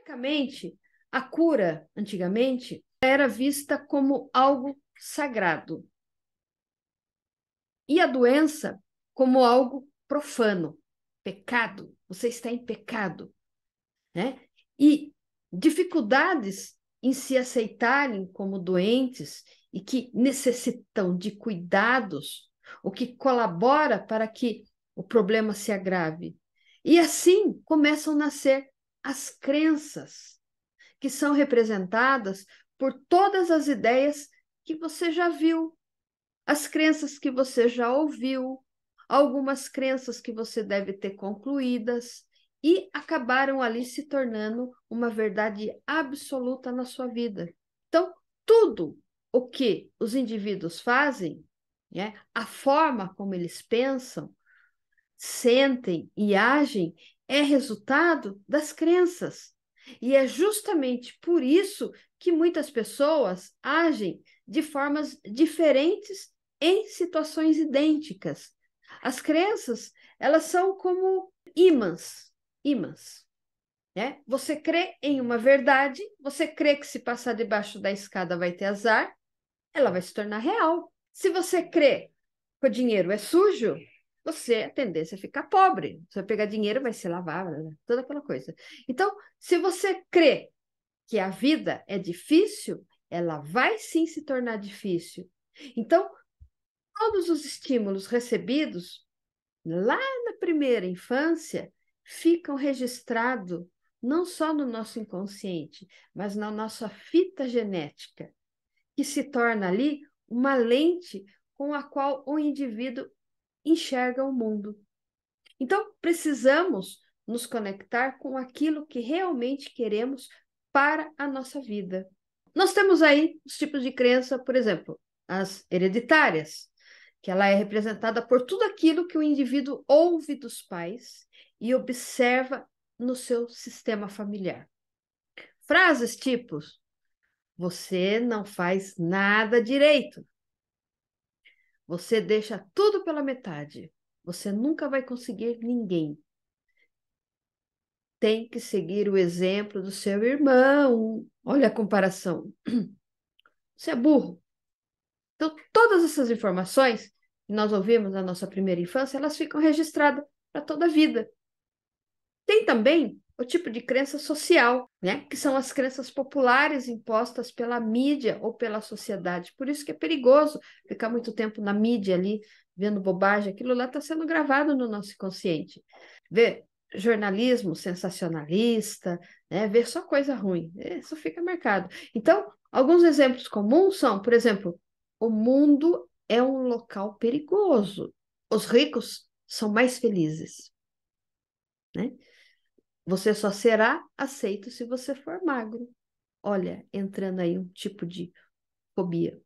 historicamente, a cura, antigamente, era vista como algo sagrado e a doença como algo profano, pecado. Você está em pecado, né? E dificuldades em se aceitarem como doentes e que necessitam de cuidados, o que colabora para que o problema se agrave. E assim começam a nascer as crenças, que são representadas por todas as ideias que você já viu, as crenças que você já ouviu, algumas crenças que você deve ter concluídas e acabaram ali se tornando uma verdade absoluta na sua vida. Então, tudo o que os indivíduos fazem, né, a forma como eles pensam, sentem e agem é resultado das crenças. E é justamente por isso que muitas pessoas agem de formas diferentes em situações idênticas. As crenças, elas são como ímãs, ímãs. Né? Você crê em uma verdade, você crê que se passar debaixo da escada vai ter azar, ela vai se tornar real. Se você crê que o dinheiro é sujo, você a tendência é ficar pobre. Você vai pegar dinheiro, vai se lavar, né, né? toda aquela coisa. Então, se você crê que a vida é difícil, ela vai sim se tornar difícil. Então, todos os estímulos recebidos lá na primeira infância ficam registrados não só no nosso inconsciente, mas na nossa fita genética, que se torna ali uma lente com a qual o indivíduo enxerga o mundo. Então, precisamos nos conectar com aquilo que realmente queremos para a nossa vida. Nós temos aí os tipos de crença, por exemplo, as hereditárias, que ela é representada por tudo aquilo que o indivíduo ouve dos pais e observa no seu sistema familiar. Frases tipos: você não faz nada direito, você deixa tudo pela metade. Você nunca vai conseguir ninguém. Tem que seguir o exemplo do seu irmão. Olha a comparação. Você é burro. Então, todas essas informações que nós ouvimos na nossa primeira infância, elas ficam registradas para toda a vida. Tem também o tipo de crença social, né? que são as crenças populares impostas pela mídia ou pela sociedade. Por isso que é perigoso ficar muito tempo na mídia ali, vendo bobagem. Aquilo lá está sendo gravado no nosso consciente. Ver jornalismo sensacionalista, né? ver só coisa ruim, isso é, fica marcado. Então, alguns exemplos comuns são, por exemplo, o mundo é um local perigoso. Os ricos são mais felizes. Né? Você só será aceito se você for magro. Olha, entrando aí um tipo de fobia.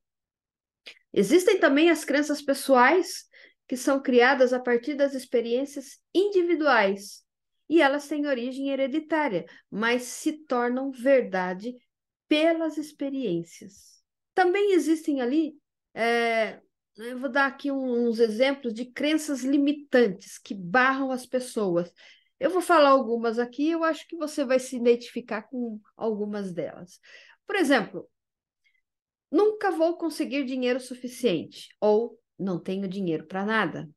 Existem também as crenças pessoais, que são criadas a partir das experiências individuais, e elas têm origem hereditária, mas se tornam verdade pelas experiências. Também existem ali, é, eu vou dar aqui uns exemplos de crenças limitantes que barram as pessoas, eu vou falar algumas aqui, eu acho que você vai se identificar com algumas delas. Por exemplo, nunca vou conseguir dinheiro suficiente ou não tenho dinheiro para nada.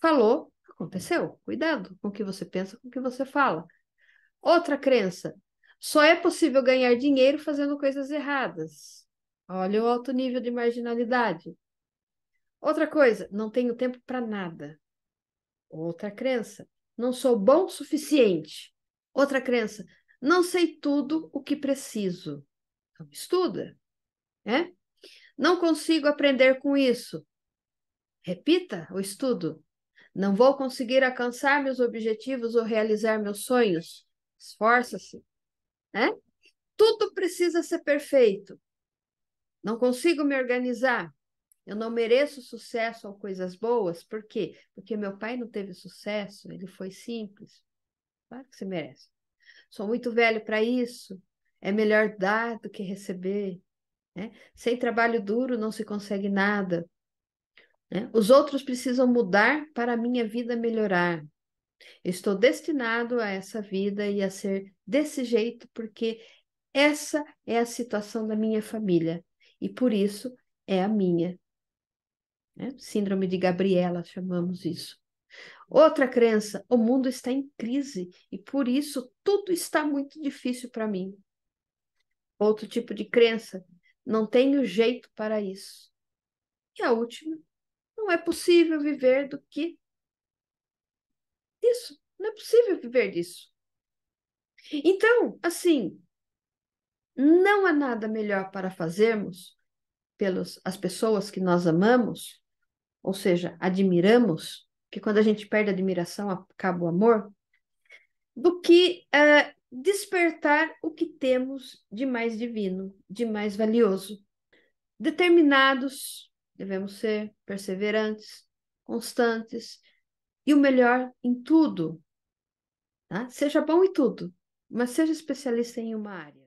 Falou, aconteceu. Cuidado com o que você pensa, com o que você fala. Outra crença: só é possível ganhar dinheiro fazendo coisas erradas. Olha o alto nível de marginalidade. Outra coisa: não tenho tempo para nada. Outra crença: não sou bom o suficiente. Outra crença, não sei tudo o que preciso. Então, estuda, né? Não consigo aprender com isso. Repita o estudo. Não vou conseguir alcançar meus objetivos ou realizar meus sonhos. Esforça-se, né? Tudo precisa ser perfeito. Não consigo me organizar. Eu não mereço sucesso ou coisas boas, por quê? Porque meu pai não teve sucesso, ele foi simples. Claro que você merece. Sou muito velho para isso. É melhor dar do que receber. Né? Sem trabalho duro não se consegue nada. Né? Os outros precisam mudar para a minha vida melhorar. estou destinado a essa vida e a ser desse jeito porque essa é a situação da minha família e por isso é a minha né? Síndrome de Gabriela, chamamos isso. Outra crença: o mundo está em crise e por isso tudo está muito difícil para mim. Outro tipo de crença: não tenho jeito para isso. E a última: não é possível viver do que isso. Não é possível viver disso. Então, assim, não há nada melhor para fazermos pelas as pessoas que nós amamos ou seja, admiramos, que quando a gente perde a admiração acaba o amor, do que uh, despertar o que temos de mais divino, de mais valioso. Determinados, devemos ser perseverantes, constantes, e o melhor em tudo. Tá? Seja bom em tudo, mas seja especialista em uma área.